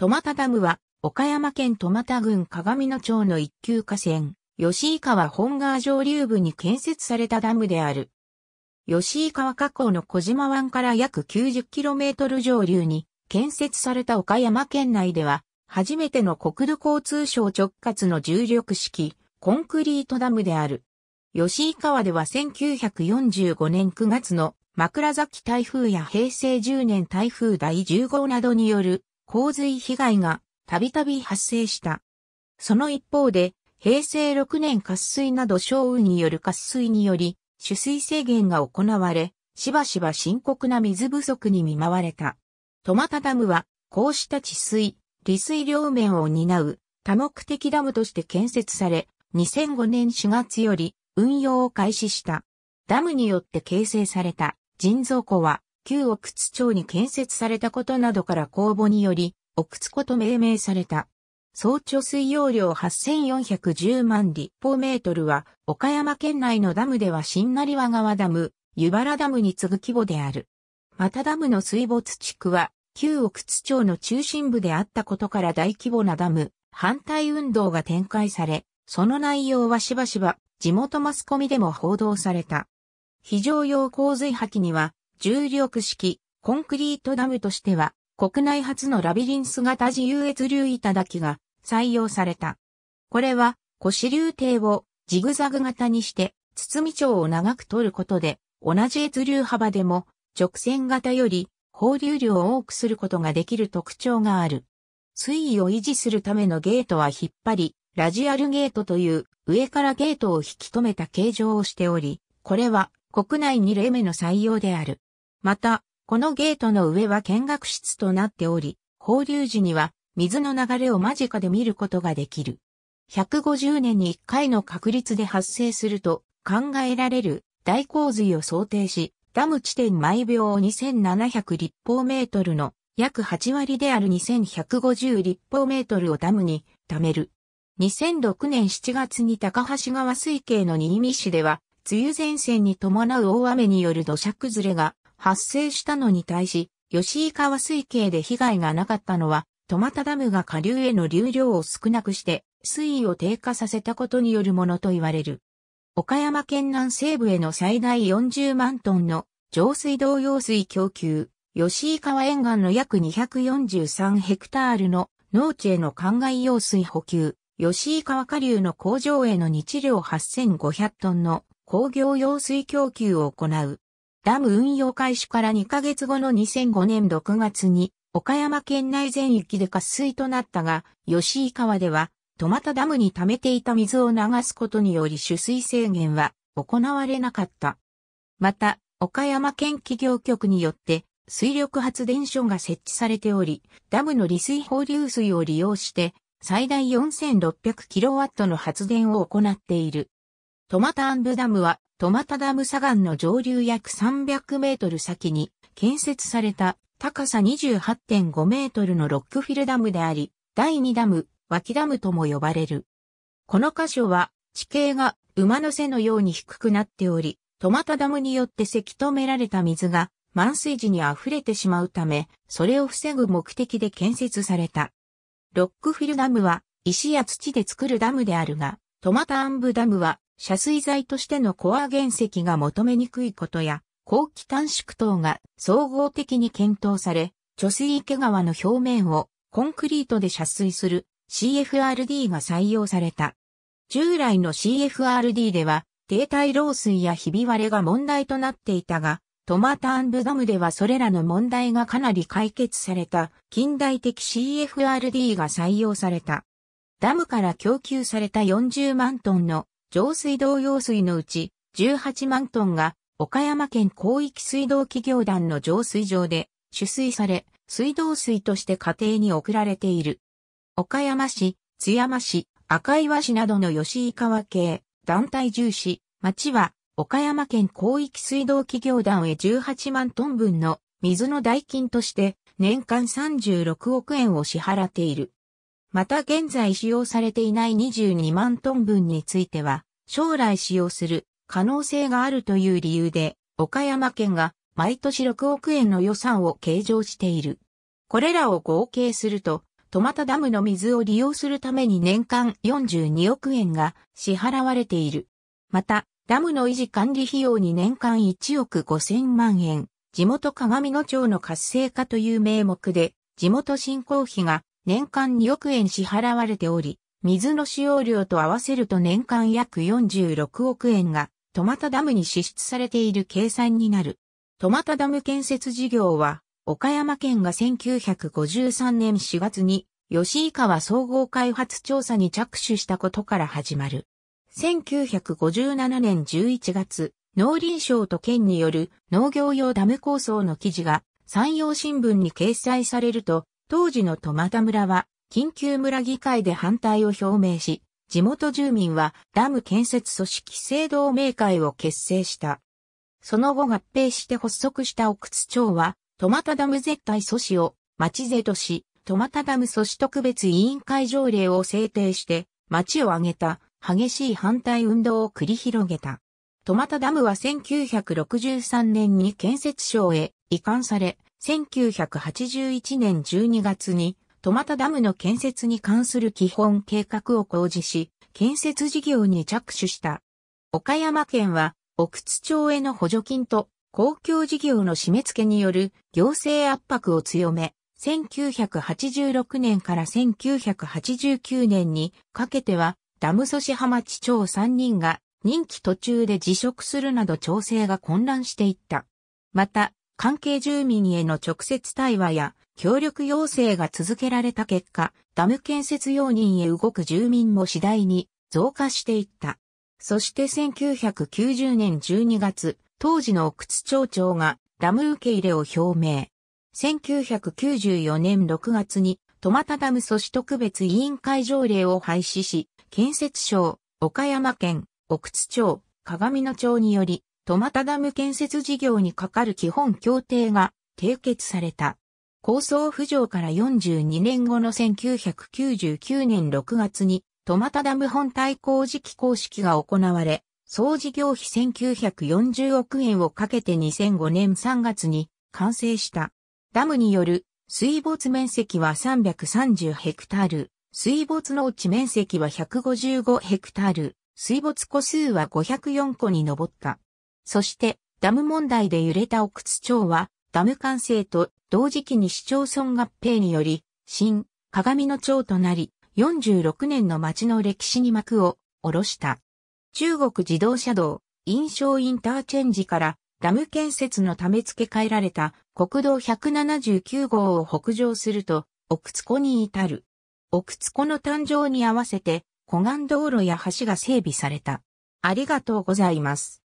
トマタダムは、岡山県トマタ郡鏡野町の一級河川、吉井川本川上流部に建設されたダムである。吉井川河口の小島湾から約 90km 上流に建設された岡山県内では、初めての国土交通省直轄の重力式コンクリートダムである。吉井川では1945年9月の枕崎台風や平成10年台風第10号などによる洪水被害がたびたび発生した。その一方で、平成6年渇水など小雨による渇水により、取水制限が行われ、しばしば深刻な水不足に見舞われた。トマタダムは、こうした治水、利水両面を担う多目的ダムとして建設され、2005年4月より運用を開始した。ダムによって形成された人造湖は旧奥津町に建設されたことなどから公募により、奥津湖と命名された。総貯水容量8410万立方メートルは、岡山県内のダムでは新成和川ダム、湯原ダムに次ぐ規模である。またダムの水没地区は、旧奥津町の中心部であったことから大規模なダム、反対運動が展開され、その内容はしばしば地元マスコミでも報道された。非常用洪水破棄には重力式、コンクリートダムとしては、国内初のラビリンス型自由越流板だけが採用された。これは、腰流堤をジグザグ型にして、堤町を長く取ることで、同じ越流幅でも、直線型より、放流量を多くすることができる特徴がある。水位を維持するためのゲートは引っ張り、ラジアルゲートという上からゲートを引き止めた形状をしており、これは国内2例目の採用である。また、このゲートの上は見学室となっており、放流時には水の流れを間近で見ることができる。150年に1回の確率で発生すると考えられる大洪水を想定し、ダム地点毎秒2700立方メートルの約8割である2150立方メートルをダムに貯める。2006年7月に高橋川水系の新見市では、梅雨前線に伴う大雨による土砂崩れが発生したのに対し、吉井川水系で被害がなかったのは、トマタダムが下流への流量を少なくして水位を低下させたことによるものと言われる。岡山県南西部への最大40万トンの上水道用水供給、吉井川沿岸の約243ヘクタールの農地への灌漑用水補給、吉井川下流の工場への日量8500トンの工業用水供給を行う。ダム運用開始から2ヶ月後の2005年6月に、岡山県内全域で渇水となったが、吉井川では、トマタダムに溜めていた水を流すことにより取水制限は行われなかった。また、岡山県企業局によって、水力発電所が設置されており、ダムの利水放流水を利用して、最大 4600kW の発電を行っている。トマタンブダムはトマタダム砂岩の上流約300メートル先に建設された高さ28.5メートルのロックフィルダムであり、第2ダム、脇ダムとも呼ばれる。この箇所は地形が馬の背のように低くなっており、トマタダムによってせき止められた水が満水時に溢れてしまうため、それを防ぐ目的で建設された。ロックフィルダムは石や土で作るダムであるが、トマタアンブダムは遮水剤としてのコア原石が求めにくいことや、後期短縮等が総合的に検討され、貯水池川の表面をコンクリートで遮水する CFRD が採用された。従来の CFRD では、低体漏水やひび割れが問題となっていたが、トマターンブダムではそれらの問題がかなり解決された近代的 CFRD が採用された。ダムから供給された40万トンの上水道用水のうち18万トンが岡山県広域水道企業団の浄水場で取水され、水道水として家庭に送られている。岡山市、津山市、赤岩市などの吉井川系、団体重視、町は、岡山県広域水道企業団へ18万トン分の水の代金として年間36億円を支払っている。また現在使用されていない22万トン分については、将来使用する可能性があるという理由で、岡山県が毎年6億円の予算を計上している。これらを合計すると、トマタダムの水を利用するために年間42億円が支払われている。また、ダムの維持管理費用に年間1億5千万円、地元鏡野町の活性化という名目で、地元振興費が年間2億円支払われており、水の使用量と合わせると年間約46億円が、トマタダムに支出されている計算になる。トマタダム建設事業は、岡山県が1953年4月に、吉井川総合開発調査に着手したことから始まる。1957年11月、農林省と県による農業用ダム構想の記事が山陽新聞に掲載されると、当時の戸俣村は緊急村議会で反対を表明し、地元住民はダム建設組織制同盟会を結成した。その後合併して発足した奥津町は、トマタダム絶対阻止を、町税とし、トマタダム阻止特別委員会条例を制定して、町を挙げた激しい反対運動を繰り広げた。トマタダムは1963年に建設省へ移管され、1981年12月に、トマタダムの建設に関する基本計画を公示し、建設事業に着手した。岡山県は、奥津町への補助金と公共事業の締め付けによる行政圧迫を強め、1986年から1989年にかけては、ダムソシ浜地町3人が任期途中で辞職するなど調整が混乱していった。また、関係住民への直接対話や協力要請が続けられた結果、ダム建設容認へ動く住民も次第に増加していった。そして1990年12月、当時の奥津町長がダム受け入れを表明。1994年6月に、トマタダム組織特別委員会条例を廃止し、建設省、岡山県、奥津町、鏡野町により、トマタダム建設事業に係る基本協定が締結された。構想浮上から42年後の1999年6月に、トマタダム本体工事機工式が行われ、総事業費1940億円をかけて2005年3月に完成した。ダムによる水没面積は330ヘクタール、水没うち面積は155ヘクタール、水没個数は504個に上った。そして、ダム問題で揺れた奥津町は、ダム完成と同時期に市町村合併により、新、鏡の町となり、46年の町の歴史に幕を下ろした。中国自動車道、印象インターチェンジから、ダム建設のため付け替えられた国道179号を北上すると、奥津湖に至る。奥津湖の誕生に合わせて、湖岸道路や橋が整備された。ありがとうございます。